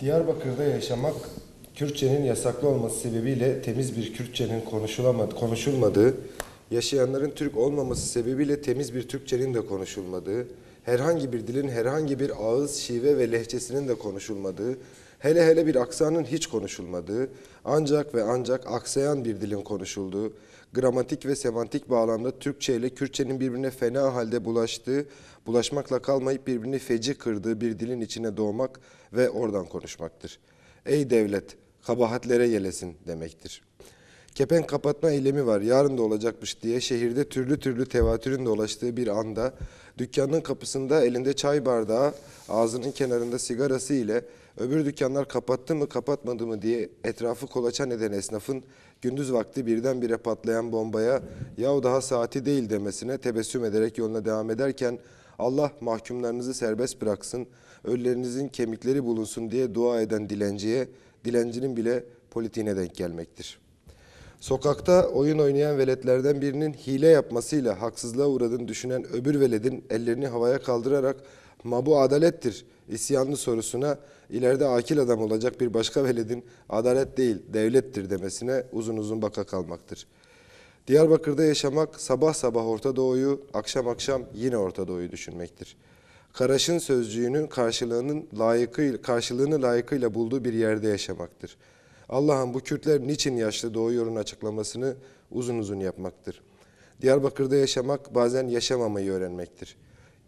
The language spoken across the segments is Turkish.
Diyarbakır'da yaşamak Kürtçenin yasaklı olması sebebiyle temiz bir Kürtçenin konuşulamadı, konuşulmadığı, yaşayanların Türk olmaması sebebiyle temiz bir Türkçenin de konuşulmadığı, herhangi bir dilin herhangi bir ağız, şive ve lehçesinin de konuşulmadığı, hele hele bir aksanın hiç konuşulmadığı, ancak ve ancak aksayan bir dilin konuşulduğu, gramatik ve semantik bağlamda Türkçe ile Kürtçenin birbirine fena halde bulaştığı, bulaşmakla kalmayıp birbirini feci kırdığı bir dilin içine doğmak ve oradan konuşmaktır. Ey devlet, kabahatlere yelesin demektir kepenk kapatma eylemi var yarın da olacakmış diye şehirde türlü türlü tevatürün dolaştığı bir anda dükkanın kapısında elinde çay bardağı ağzının kenarında sigarası ile öbür dükkanlar kapattı mı kapatmadı mı diye etrafı kolaçan eden esnafın gündüz vakti birdenbire patlayan bombaya yahu daha saati değil demesine tebessüm ederek yoluna devam ederken Allah mahkumlarınızı serbest bıraksın, ölülerinizin kemikleri bulunsun diye dua eden dilenciye, dilencinin bile politiğine denk gelmektir.'' Sokakta oyun oynayan veletlerden birinin hile yapmasıyla haksızlığa uğradığını düşünen öbür veledin ellerini havaya kaldırarak ma bu adalettir isyanlı sorusuna ileride akil adam olacak bir başka veledin adalet değil devlettir demesine uzun uzun baka kalmaktır. Diyarbakır'da yaşamak sabah sabah Orta Doğu'yu, akşam akşam yine Orta Doğu'yu düşünmektir. Karaş'ın sözcüğünün karşılığının layıkı, karşılığını layıkıyla bulduğu bir yerde yaşamaktır.'' Allah'ım bu Kürtler niçin yaşlı doğuyorun açıklamasını uzun uzun yapmaktır. Diyarbakır'da yaşamak bazen yaşamamayı öğrenmektir.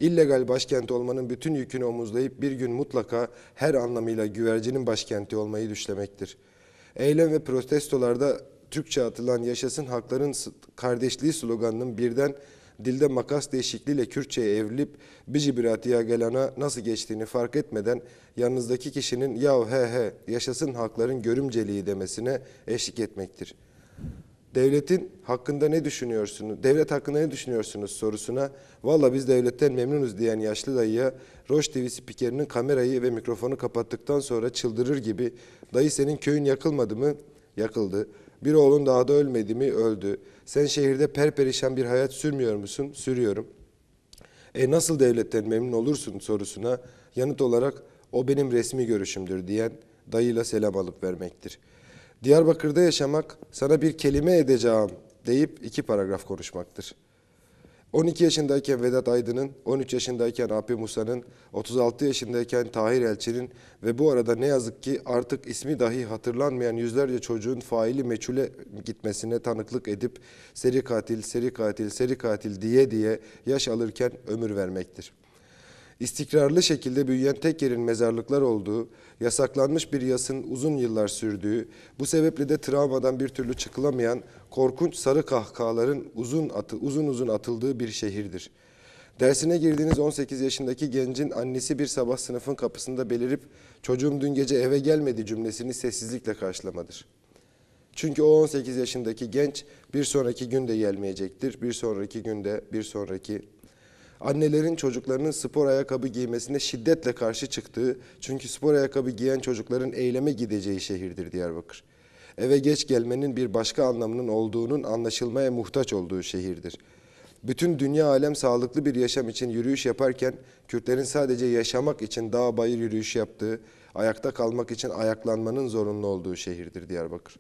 İllegal başkent olmanın bütün yükünü omuzlayıp bir gün mutlaka her anlamıyla güvercinin başkenti olmayı düşlemektir. Eylem ve protestolarda Türkçe atılan yaşasın hakların kardeşliği sloganının birden dilde makas değişikliğiyle Kürtçe'ye evrilip bici biratiya gelene nasıl geçtiğini fark etmeden yanınızdaki kişinin yav he he yaşasın hakların görümceliği demesine eşlik etmektir. Devletin hakkında ne düşünüyorsunuz? Devlet hakkında ne düşünüyorsunuz sorusuna valla biz devletten memnunuz diyen yaşlı dayıya Roş TV spikerinin kamerayı ve mikrofonu kapattıktan sonra çıldırır gibi dayı senin köyün yakılmadı mı? Yakıldı. Bir oğlun daha da ölmedi mi? Öldü. Sen şehirde perperişan bir hayat sürmüyor musun? Sürüyorum. E nasıl devletten memnun olursun sorusuna yanıt olarak o benim resmi görüşümdür diyen dayıyla selam alıp vermektir. Diyarbakır'da yaşamak sana bir kelime edeceğim deyip iki paragraf konuşmaktır.'' 12 yaşındayken Vedat Aydın'ın, 13 yaşındayken Api Musa'nın, 36 yaşındayken Tahir Elçi'nin ve bu arada ne yazık ki artık ismi dahi hatırlanmayan yüzlerce çocuğun faili meçhule gitmesine tanıklık edip seri katil, seri katil, seri katil diye diye yaş alırken ömür vermektir istikrarlı şekilde büyüyen tek yerin mezarlıklar olduğu, yasaklanmış bir yasın uzun yıllar sürdüğü, bu sebeple de travmadan bir türlü çıkılamayan korkunç sarı kahkahaların uzun, atı, uzun uzun atıldığı bir şehirdir. Dersine girdiğiniz 18 yaşındaki gencin annesi bir sabah sınıfın kapısında belirip çocuğum dün gece eve gelmedi cümlesini sessizlikle karşılamadır. Çünkü o 18 yaşındaki genç bir sonraki günde gelmeyecektir, bir sonraki günde, bir sonraki annelerin çocuklarının spor ayakkabı giymesine şiddetle karşı çıktığı, çünkü spor ayakkabı giyen çocukların eyleme gideceği şehirdir Diyarbakır. Eve geç gelmenin bir başka anlamının olduğunun anlaşılmaya muhtaç olduğu şehirdir. Bütün dünya alem sağlıklı bir yaşam için yürüyüş yaparken Kürtlerin sadece yaşamak için dağ bayır yürüyüş yaptığı, ayakta kalmak için ayaklanmanın zorunlu olduğu şehirdir Diyarbakır.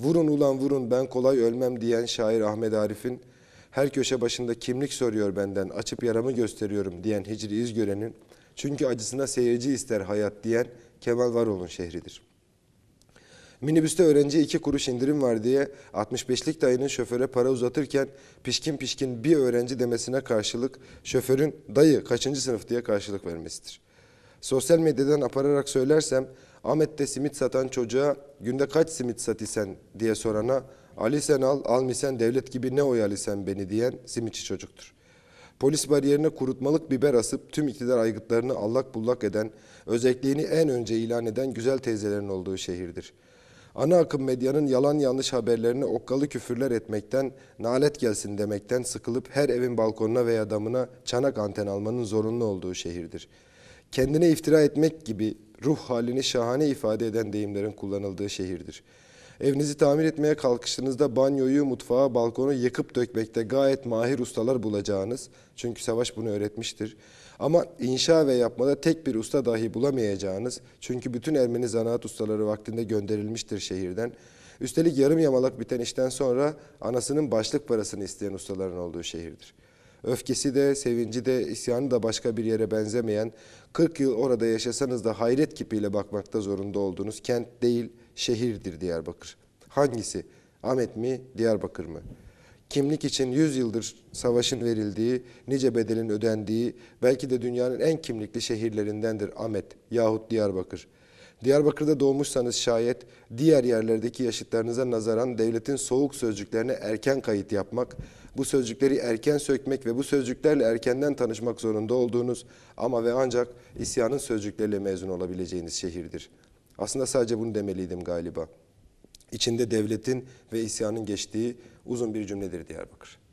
Vurun ulan vurun ben kolay ölmem diyen şair Ahmet Arif'in her köşe başında kimlik soruyor benden, açıp yaramı gösteriyorum diyen Hicri İzgören'in, çünkü acısına seyirci ister hayat diyen Kemal Varol'un şehridir. Minibüste öğrenci iki kuruş indirim var diye 65'lik dayının şoföre para uzatırken pişkin pişkin bir öğrenci demesine karşılık şoförün dayı kaçıncı sınıf diye karşılık vermesidir. Sosyal medyadan apararak söylersem Ahmet'te simit satan çocuğa günde kaç simit satisen diye sorana Ali sen al, almisen devlet gibi ne oyalı sen beni diyen simitçi çocuktur. Polis bariyerine kurutmalık biber asıp tüm iktidar aygıtlarını allak bullak eden, özelliğini en önce ilan eden güzel teyzelerin olduğu şehirdir. Ana akım medyanın yalan yanlış haberlerini okkalı küfürler etmekten, nalet gelsin demekten sıkılıp her evin balkonuna veya damına çanak anten almanın zorunlu olduğu şehirdir. Kendine iftira etmek gibi ruh halini şahane ifade eden deyimlerin kullanıldığı şehirdir.'' Evinizi tamir etmeye kalkıştığınızda banyoyu, mutfağı, balkonu yakıp dökmekte gayet mahir ustalar bulacağınız. Çünkü savaş bunu öğretmiştir. Ama inşa ve yapmada tek bir usta dahi bulamayacağınız. Çünkü bütün Ermeni zanaat ustaları vaktinde gönderilmiştir şehirden. Üstelik yarım yamalak biten işten sonra anasının başlık parasını isteyen ustaların olduğu şehirdir. Öfkesi de, sevinci de, isyanı da başka bir yere benzemeyen, 40 yıl orada yaşasanız da hayret kipiyle bakmakta zorunda olduğunuz kent değil, şehirdir Diyarbakır. Hangisi? Ahmet mi, Diyarbakır mı? Kimlik için 100 yıldır savaşın verildiği, nice bedelin ödendiği, belki de dünyanın en kimlikli şehirlerindendir Ahmet yahut Diyarbakır. Diyarbakır'da doğmuşsanız şayet diğer yerlerdeki yaşıtlarınıza nazaran devletin soğuk sözcüklerine erken kayıt yapmak, bu sözcükleri erken sökmek ve bu sözcüklerle erkenden tanışmak zorunda olduğunuz ama ve ancak isyanın sözcükleriyle mezun olabileceğiniz şehirdir.'' Aslında sadece bunu demeliydim galiba. İçinde devletin ve isyanın geçtiği uzun bir cümledir Diyarbakır.